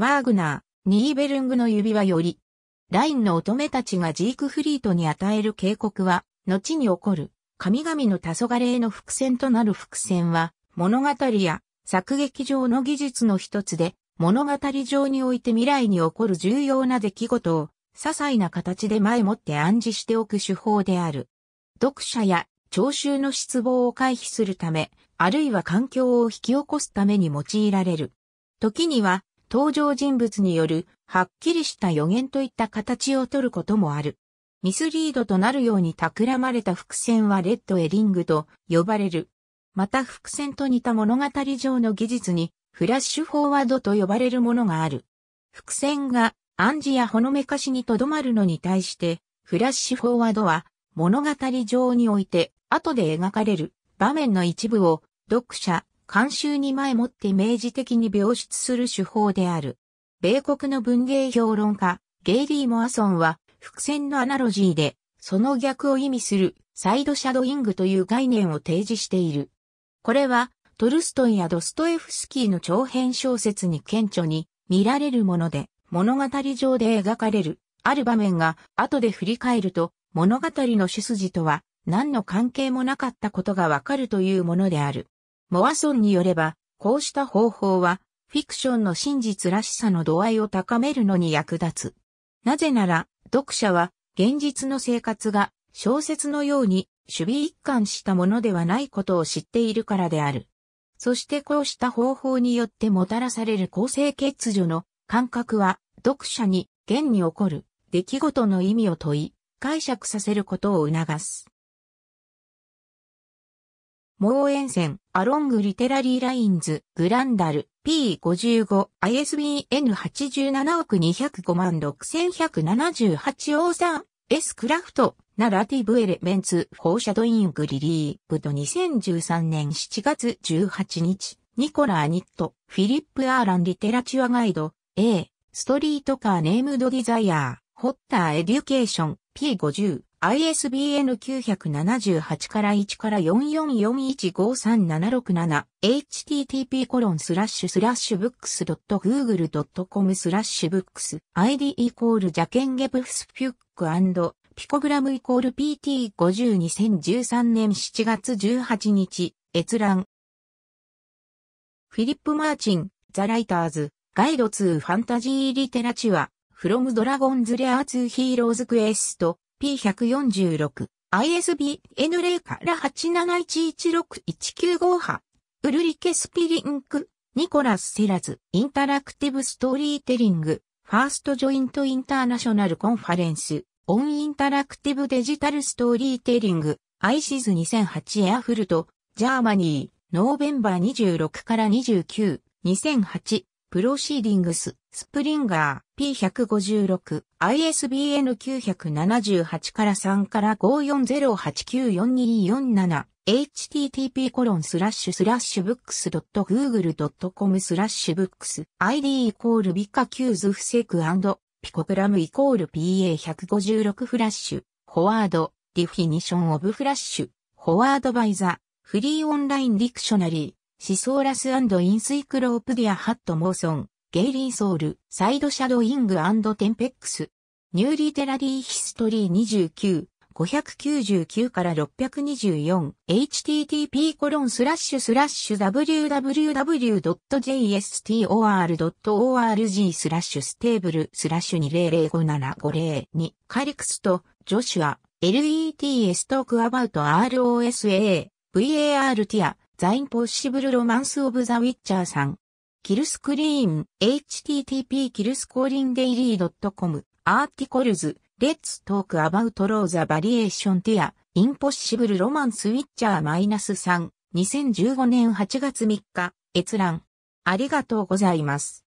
ワーグナー、ニーベルングの指輪より、ラインの乙女たちがジークフリートに与える警告は、後に起こる、神々の黄昏への伏線となる伏線は、物語や作劇上の技術の一つで、物語上において未来に起こる重要な出来事を、些細な形で前もって暗示しておく手法である。読者や聴衆の失望を回避するため、あるいは環境を引き起こすために用いられる。時には、登場人物による、はっきりした予言といった形をとることもある。ミスリードとなるように企まれた伏線はレッドエリングと呼ばれる。また伏線と似た物語上の技術に、フラッシュフォワードと呼ばれるものがある。伏線が暗示やほのめかしにとどまるのに対して、フラッシュフォワードは物語上において後で描かれる場面の一部を読者、慣習に前もって明示的に描出する手法である。米国の文芸評論家、ゲイリー・モアソンは、伏線のアナロジーで、その逆を意味するサイドシャドイングという概念を提示している。これは、トルストイやドストエフスキーの長編小説に顕著に見られるもので、物語上で描かれる、ある場面が後で振り返ると、物語の主筋とは何の関係もなかったことがわかるというものである。モアソンによれば、こうした方法は、フィクションの真実らしさの度合いを高めるのに役立つ。なぜなら、読者は、現実の生活が、小説のように、守備一貫したものではないことを知っているからである。そしてこうした方法によってもたらされる構成欠如の感覚は、読者に、現に起こる、出来事の意味を問い、解釈させることを促す。モーエンセン、アロングリテラリーラインズ、グランダル、P55、ISBN 87億205万6178オーサー、S クラフト、ナラティブエレメンツ、フォーシャドイングリリーブと2013年7月18日、ニコラ・アニット、フィリップ・アーラン・リテラチュアガイド、A、ストリートカー・ネームド・ディザイアー、ホッター・エデュケーション、P50、ISBN 978から1から444153767 http コロンスラッシュスラッシュブックス .google.com スラッシュブックス id イコールジャケンゲブスピュックピコグラムイコール PT50 2013年7月18日閲覧フィリップ・マーチン、ザ・ライターズ、ガイド2ファンタジー・リテラチュア、フロム・ドラゴンズ・レアーヒーローズ・クエスト P146、ISBN 0から87116195波、ウルリケ・スピリンク、ニコラス・セラズ、インタラクティブ・ストーリーテリング、ファースト・ジョイント・インターナショナル・コンファレンス、オン・インタラクティブ・デジタル・ストーリーテリング、i イ i s 2008エアフルト、ジャーマニー、ノーベンバー26から29、2008、プロシーディングス、スプリンガー、P156、ISBN 978から3から540894247、http コロンスラッシュスラッシュブックス .google.com スラッシュブックス id イコールビカキューズフセクアンドピコグラムイコール PA156 フラッシュフォワードディフィニションオブフラッシュフォワードバイザフリーオンラインディクショナリーシソーラスインスイクロープディア・ハット・モーソン、ゲイリー・ソウル、サイド・シャドウイングテンペックス、ニューリテラリー・ヒストリー29、599から 624http コロンスラッシュスラッシュ www.jstor.org スラッシュステーブルスラッシュ2005750カリクスとジョシュア LETS トークアバウト ROSA VAR ティアザ・インポッシブル・ロマンス・オブ・ザ・ウィッチャーさん。キルスクリーン、http キルスコーリンデイリー .com、アーティコルズ、レッツトークアバウトローザバリエーションティア、インポッシブルロマンスウィッチャーマイナス3、2015年8月3日、閲覧。ありがとうございます。